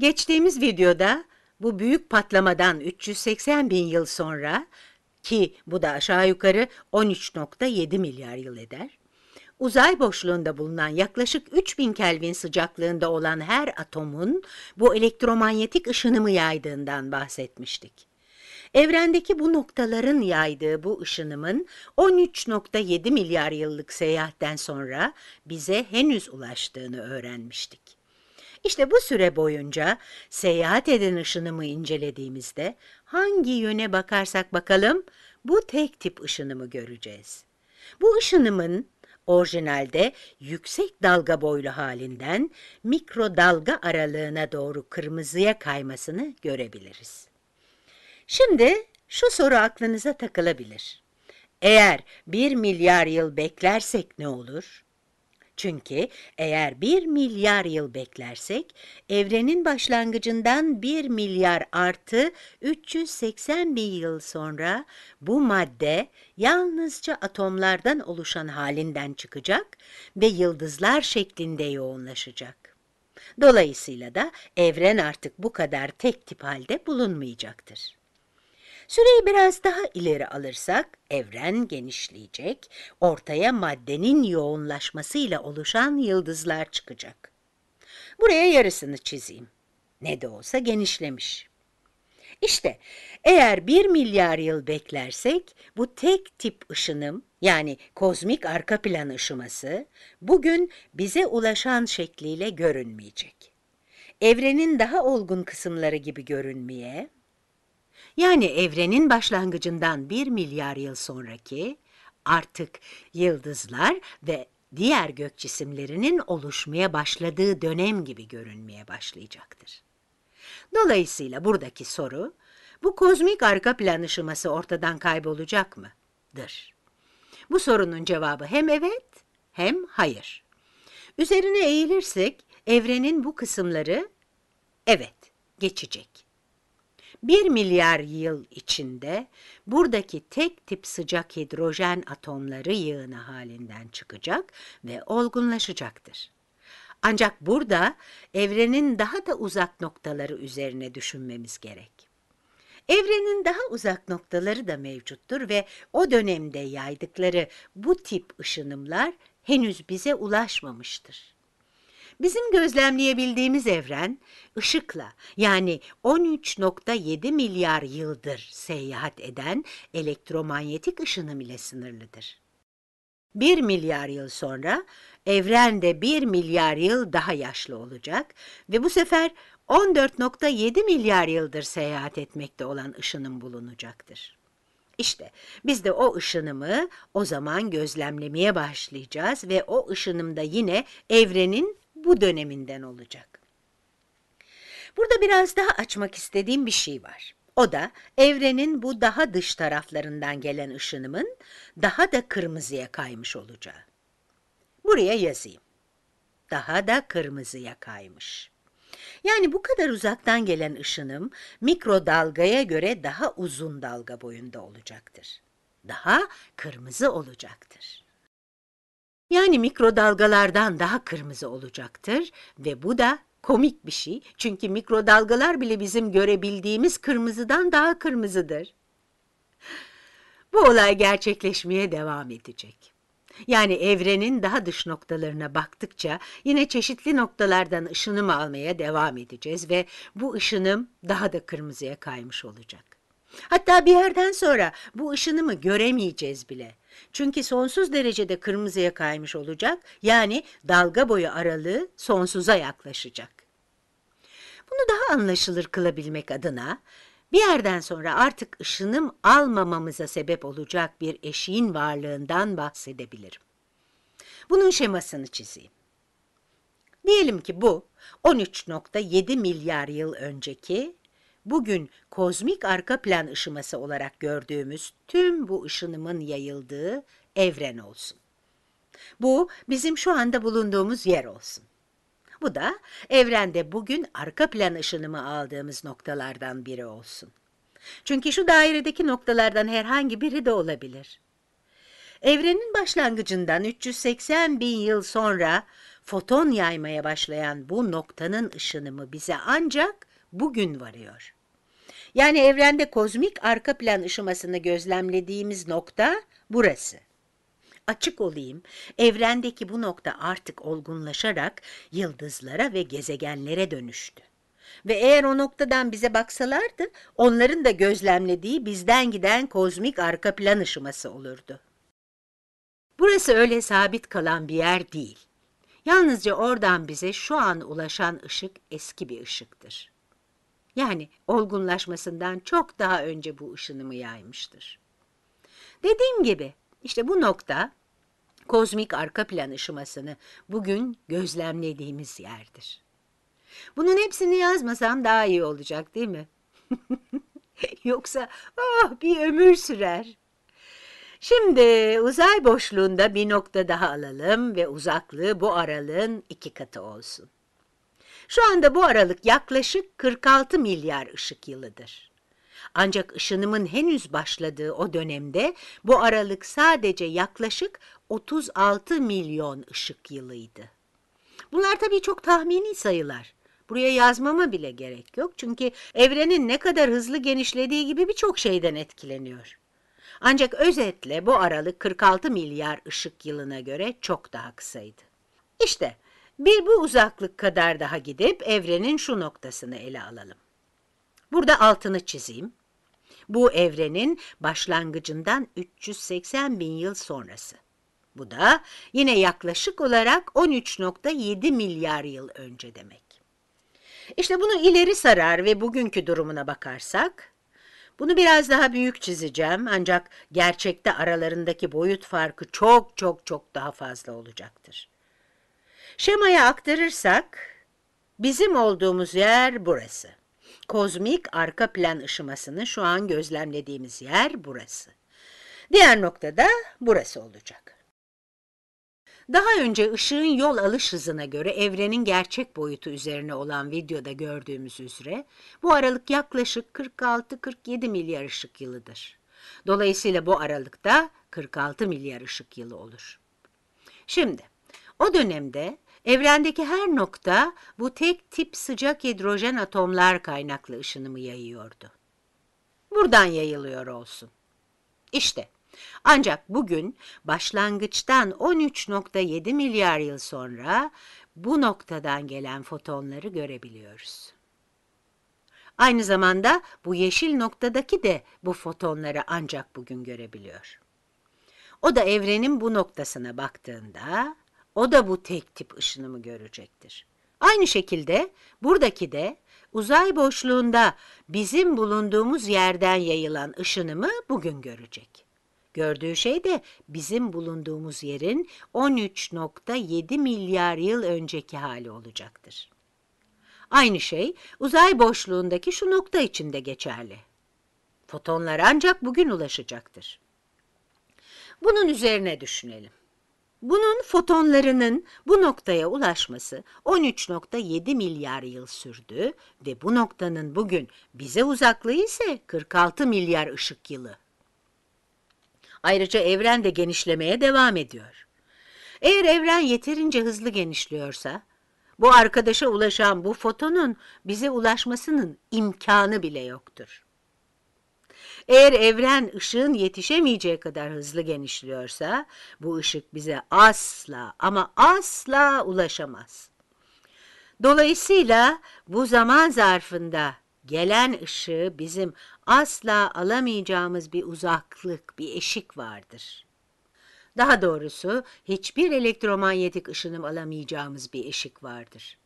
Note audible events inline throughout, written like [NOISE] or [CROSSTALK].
Geçtiğimiz videoda bu büyük patlamadan 380 bin yıl sonra ki bu da aşağı yukarı 13.7 milyar yıl eder, uzay boşluğunda bulunan yaklaşık 3000 Kelvin sıcaklığında olan her atomun bu elektromanyetik ışınımı yaydığından bahsetmiştik. Evrendeki bu noktaların yaydığı bu ışınımın 13.7 milyar yıllık seyahatten sonra bize henüz ulaştığını öğrenmiştik. İşte bu süre boyunca seyahat eden ışınımı incelediğimizde hangi yöne bakarsak bakalım bu tek tip ışınımı göreceğiz. Bu ışınımın orijinalde yüksek dalga boylu halinden mikrodalga aralığına doğru kırmızıya kaymasını görebiliriz. Şimdi şu soru aklınıza takılabilir. Eğer bir milyar yıl beklersek ne olur? Çünkü eğer bir milyar yıl beklersek evrenin başlangıcından bir milyar artı 380 bin yıl sonra bu madde yalnızca atomlardan oluşan halinden çıkacak ve yıldızlar şeklinde yoğunlaşacak. Dolayısıyla da evren artık bu kadar tek tip halde bulunmayacaktır. Süreyi biraz daha ileri alırsak evren genişleyecek, ortaya maddenin yoğunlaşmasıyla oluşan yıldızlar çıkacak. Buraya yarısını çizeyim. Ne de olsa genişlemiş. İşte eğer bir milyar yıl beklersek bu tek tip ışınım yani kozmik arka plan ışıması bugün bize ulaşan şekliyle görünmeyecek. Evrenin daha olgun kısımları gibi görünmeye, yani evrenin başlangıcından bir milyar yıl sonraki artık yıldızlar ve diğer gök cisimlerinin oluşmaya başladığı dönem gibi görünmeye başlayacaktır. Dolayısıyla buradaki soru, bu kozmik arka plan ışıması ortadan kaybolacak mıdır? Bu sorunun cevabı hem evet hem hayır. Üzerine eğilirsek evrenin bu kısımları evet geçecek. 1 milyar yıl içinde buradaki tek tip sıcak hidrojen atomları yığını halinden çıkacak ve olgunlaşacaktır. Ancak burada evrenin daha da uzak noktaları üzerine düşünmemiz gerek. Evrenin daha uzak noktaları da mevcuttur ve o dönemde yaydıkları bu tip ışınımlar henüz bize ulaşmamıştır. Bizim gözlemleyebildiğimiz evren ışıkla yani 13.7 milyar yıldır seyahat eden elektromanyetik ışınım ile sınırlıdır. 1 milyar yıl sonra evren de 1 milyar yıl daha yaşlı olacak ve bu sefer 14.7 milyar yıldır seyahat etmekte olan ışınım bulunacaktır. İşte biz de o ışınımı o zaman gözlemlemeye başlayacağız ve o ışınımda yine evrenin bu döneminden olacak. Burada biraz daha açmak istediğim bir şey var. O da evrenin bu daha dış taraflarından gelen ışınımın daha da kırmızıya kaymış olacağı. Buraya yazayım. Daha da kırmızıya kaymış. Yani bu kadar uzaktan gelen ışınım mikrodalgaya göre daha uzun dalga boyunda olacaktır. Daha kırmızı olacaktır. Yani mikrodalgalardan daha kırmızı olacaktır ve bu da komik bir şey. Çünkü mikrodalgalar bile bizim görebildiğimiz kırmızıdan daha kırmızıdır. Bu olay gerçekleşmeye devam edecek. Yani evrenin daha dış noktalarına baktıkça yine çeşitli noktalardan ışınım almaya devam edeceğiz ve bu ışınım daha da kırmızıya kaymış olacak. Hatta bir yerden sonra bu ışını mı göremeyeceğiz bile. Çünkü sonsuz derecede kırmızıya kaymış olacak, yani dalga boyu aralığı sonsuza yaklaşacak. Bunu daha anlaşılır kılabilmek adına bir yerden sonra artık ışınım almamamıza sebep olacak bir eşiğin varlığından bahsedebilirim. Bunun şemasını çizeyim. Diyelim ki bu 13.7 milyar yıl önceki bugün kozmik arka plan ışıması olarak gördüğümüz tüm bu ışınımın yayıldığı evren olsun. Bu bizim şu anda bulunduğumuz yer olsun. Bu da evrende bugün arka plan ışınımı aldığımız noktalardan biri olsun. Çünkü şu dairedeki noktalardan herhangi biri de olabilir. Evrenin başlangıcından 380 bin yıl sonra foton yaymaya başlayan bu noktanın ışınımı bize ancak bugün varıyor. Yani evrende kozmik arka plan ışımasını gözlemlediğimiz nokta burası. Açık olayım, evrendeki bu nokta artık olgunlaşarak yıldızlara ve gezegenlere dönüştü. Ve eğer o noktadan bize baksalardı, onların da gözlemlediği bizden giden kozmik arka plan ışıması olurdu. Burası öyle sabit kalan bir yer değil. Yalnızca oradan bize şu an ulaşan ışık eski bir ışıktır yani olgunlaşmasından çok daha önce bu ışınımı yaymıştır. Dediğim gibi işte bu nokta kozmik arka plan ışımasını bugün gözlemlediğimiz yerdir. Bunun hepsini yazmasam daha iyi olacak değil mi? [LAUGHS] Yoksa oh, bir ömür sürer. Şimdi uzay boşluğunda bir nokta daha alalım ve uzaklığı bu aralığın iki katı olsun. Şu anda bu aralık yaklaşık 46 milyar ışık yılıdır. Ancak ışınımın henüz başladığı o dönemde bu aralık sadece yaklaşık 36 milyon ışık yılıydı. Bunlar tabii çok tahmini sayılar. Buraya yazmama bile gerek yok çünkü evrenin ne kadar hızlı genişlediği gibi birçok şeyden etkileniyor. Ancak özetle bu aralık 46 milyar ışık yılına göre çok daha kısaydı. İşte bir bu uzaklık kadar daha gidip evrenin şu noktasını ele alalım. Burada altını çizeyim. Bu evrenin başlangıcından 380 bin yıl sonrası. Bu da yine yaklaşık olarak 13.7 milyar yıl önce demek. İşte bunu ileri sarar ve bugünkü durumuna bakarsak, bunu biraz daha büyük çizeceğim ancak gerçekte aralarındaki boyut farkı çok çok çok daha fazla olacaktır. Şemaya aktarırsak bizim olduğumuz yer burası. Kozmik arka plan ışımasını şu an gözlemlediğimiz yer burası. Diğer nokta da burası olacak. Daha önce ışığın yol alış hızına göre evrenin gerçek boyutu üzerine olan videoda gördüğümüz üzere bu aralık yaklaşık 46-47 milyar ışık yılıdır. Dolayısıyla bu aralıkta 46 milyar ışık yılı olur. Şimdi o dönemde Evrendeki her nokta bu tek tip sıcak hidrojen atomlar kaynaklı ışınımı yayıyordu. Buradan yayılıyor olsun. İşte ancak bugün başlangıçtan 13.7 milyar yıl sonra bu noktadan gelen fotonları görebiliyoruz. Aynı zamanda bu yeşil noktadaki de bu fotonları ancak bugün görebiliyor. O da evrenin bu noktasına baktığında o da bu tek tip ışınımı görecektir. Aynı şekilde buradaki de uzay boşluğunda bizim bulunduğumuz yerden yayılan ışınımı bugün görecek. Gördüğü şey de bizim bulunduğumuz yerin 13.7 milyar yıl önceki hali olacaktır. Aynı şey uzay boşluğundaki şu nokta için de geçerli. Fotonlar ancak bugün ulaşacaktır. Bunun üzerine düşünelim. Bunun fotonlarının bu noktaya ulaşması 13.7 milyar yıl sürdü ve bu noktanın bugün bize uzaklığı ise 46 milyar ışık yılı. Ayrıca evren de genişlemeye devam ediyor. Eğer evren yeterince hızlı genişliyorsa, bu arkadaşa ulaşan bu fotonun bize ulaşmasının imkanı bile yoktur. Eğer evren ışığın yetişemeyeceği kadar hızlı genişliyorsa bu ışık bize asla ama asla ulaşamaz. Dolayısıyla bu zaman zarfında gelen ışığı bizim asla alamayacağımız bir uzaklık, bir eşik vardır. Daha doğrusu hiçbir elektromanyetik ışınım alamayacağımız bir eşik vardır.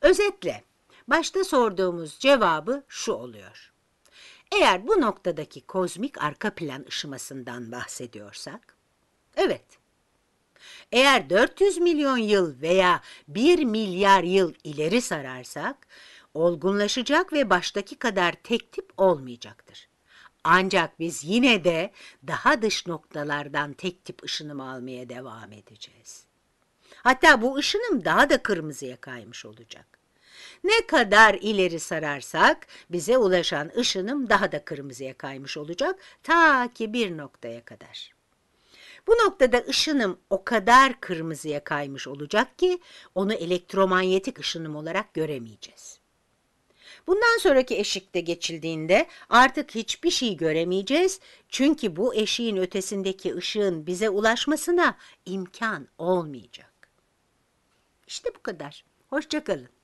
Özetle başta sorduğumuz cevabı şu oluyor. Eğer bu noktadaki kozmik arka plan ışımasından bahsediyorsak, evet. Eğer 400 milyon yıl veya 1 milyar yıl ileri sararsak, olgunlaşacak ve baştaki kadar tek tip olmayacaktır. Ancak biz yine de daha dış noktalardan tek tip ışınım almaya devam edeceğiz. Hatta bu ışınım daha da kırmızıya kaymış olacak. Ne kadar ileri sararsak bize ulaşan ışınım daha da kırmızıya kaymış olacak ta ki bir noktaya kadar. Bu noktada ışınım o kadar kırmızıya kaymış olacak ki onu elektromanyetik ışınım olarak göremeyeceğiz. Bundan sonraki eşikte geçildiğinde artık hiçbir şey göremeyeceğiz çünkü bu eşiğin ötesindeki ışığın bize ulaşmasına imkan olmayacak. İşte bu kadar. Hoşçakalın.